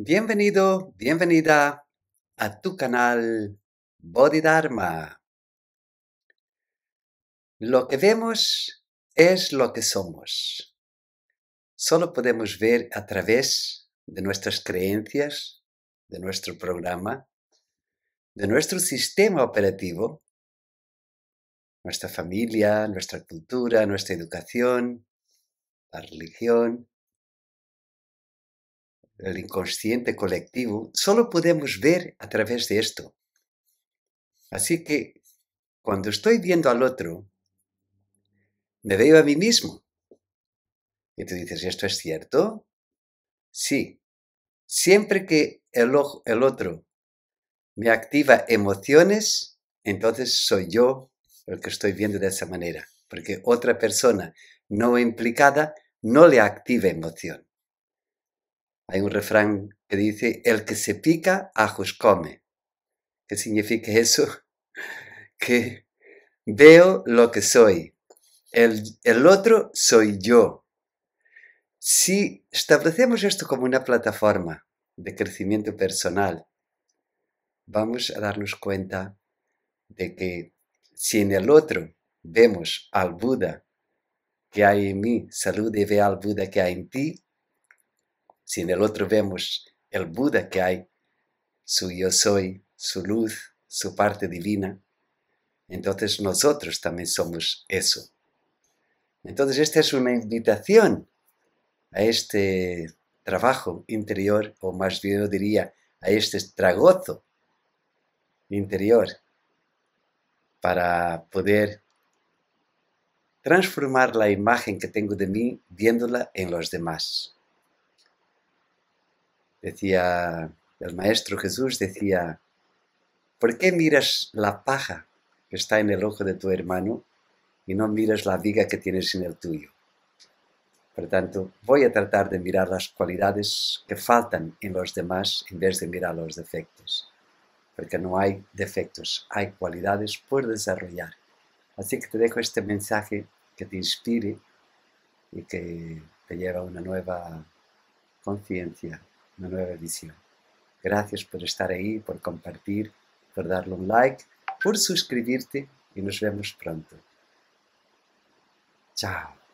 Bienvenido, bienvenida a tu canal Bodhidharma. Lo que vemos es lo que somos. Solo podemos ver a través de nuestras creencias, de nuestro programa, de nuestro sistema operativo, nuestra familia, nuestra cultura, nuestra educación, la religión, el inconsciente colectivo, solo podemos ver a través de esto. Así que cuando estoy viendo al otro, me veo a mí mismo. Y tú dices, ¿esto es cierto? Sí. Siempre que el, el otro me activa emociones, entonces soy yo el que estoy viendo de esa manera, porque otra persona no implicada no le activa emoción. Hay un refrán que dice, el que se pica, ajos come. ¿Qué significa eso? Que veo lo que soy. El, otro soy yo. Si establecemos esto como una plataforma de crecimiento personal, vamos a darnos cuenta de que si en el otro vemos al Buda que hay en mí, salud y ve al Buda que hay en ti, si en el otro vemos el Buda que hay, su yo soy, su luz, su parte divina, entonces nosotros también somos eso. Entonces esta es una invitación a este trabajo interior, o más bien yo diría, a este tragozo interior, para poder transformar la imagen que tengo de mí viéndola en los demás. Decía, el Maestro Jesús decía, ¿por qué miras la paja que está en el ojo de tu hermano y no miras la viga que tienes en el tuyo? Por tanto, voy a tratar de mirar las cualidades que faltan en los demás en vez de mirar los defectos. Porque no hay defectos, hay cualidades por desarrollar. Así que te dejo este mensaje que te inspire y que te lleve a una nueva conciencia una nueva edición. Gracias por estar ahí, por compartir, por darle un like, por suscribirte y nos vemos pronto. Chao.